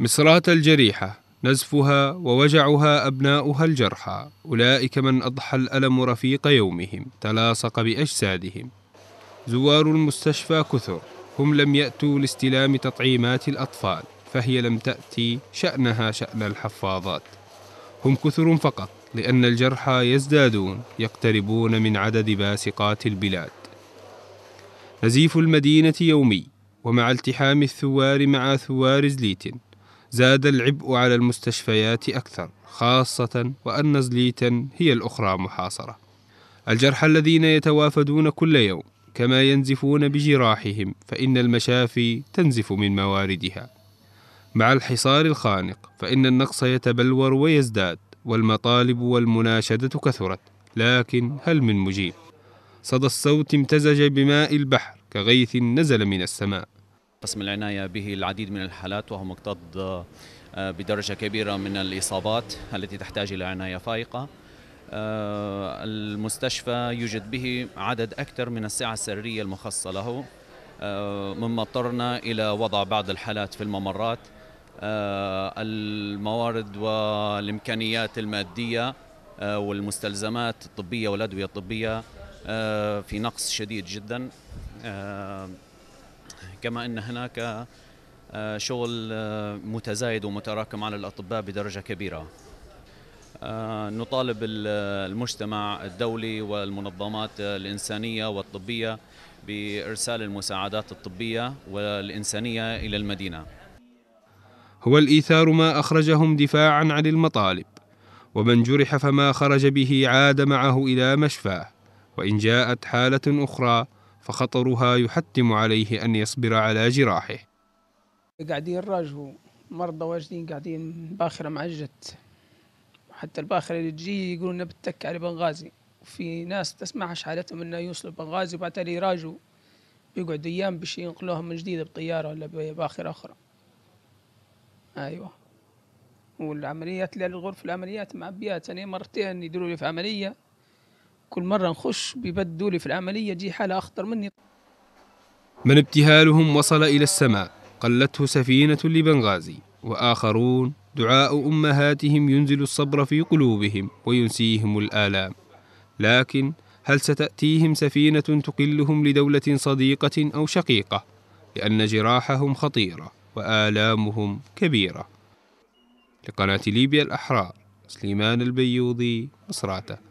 مصرات الجريحة نزفها ووجعها أبناؤها الجرحى أولئك من أضحى الألم رفيق يومهم تلاصق بأجسادهم زوار المستشفى كثر هم لم يأتوا لاستلام تطعيمات الأطفال فهي لم تأتي شأنها شأن الحفاظات هم كثر فقط لأن الجرحى يزدادون يقتربون من عدد باسقات البلاد نزيف المدينة يومي ومع التحام الثوار مع ثوار زليتن زاد العبء على المستشفيات أكثر خاصة وأن زليتا هي الأخرى محاصرة الجرحى الذين يتوافدون كل يوم كما ينزفون بجراحهم فإن المشافي تنزف من مواردها مع الحصار الخانق فإن النقص يتبلور ويزداد والمطالب والمناشدة كثرت لكن هل من مجيب صدى الصوت امتزج بماء البحر كغيث نزل من السماء قسم العناية به العديد من الحالات وهو مكتظ آه، بدرجة كبيرة من الإصابات التي تحتاج إلى عناية فائقة آه، المستشفى يوجد به عدد أكثر من الساعة السرية المخصصة له آه، مما اضطرنا إلى وضع بعض الحالات في الممرات الموارد والإمكانيات المادية والمستلزمات الطبية والأدوية الطبية في نقص شديد جدا كما أن هناك آه، شغل آه، متزايد ومتراكم على الأطباء بدرجة كبيرة آه، نطالب المجتمع الدولي والمنظمات الإنسانية والطبية بإرسال المساعدات الطبية والإنسانية إلى المدينة هو الإيثار ما أخرجهم دفاعا عن المطالب ومن جرح فما خرج به عاد معه إلى مشفاه وإن جاءت حالة أخرى فخطرها يحتم عليه أن يصبر على جراحه قاعدين الراجل مرضى واجدين قاعدين باخرة مع الجت حتى الباخرة اللي تجي يقولون لنا بتك على بنغازي وفي ناس تسمعش حالتهم انه يوصلوا بنغازي وبعد تالي يراجعوا بيقعد ايام باش ينقلوها من جديد بطيارة ولا بباخرة اخرى ايوه والعمليات اللي الغرفة العمليات معبيات انا مرتين يدروا لي في عملية كل مرة نخش بيبدوا لي في العملية جي حالة أخطر مني من ابتهالهم وصل إلى السماء قلته سفينة لبنغازي وآخرون دعاء أمهاتهم ينزل الصبر في قلوبهم وينسيهم الآلام لكن هل ستأتيهم سفينة تقلهم لدولة صديقة أو شقيقة لأن جراحهم خطيرة وآلامهم كبيرة لقناة ليبيا الأحرار سليمان البيوضي مصراته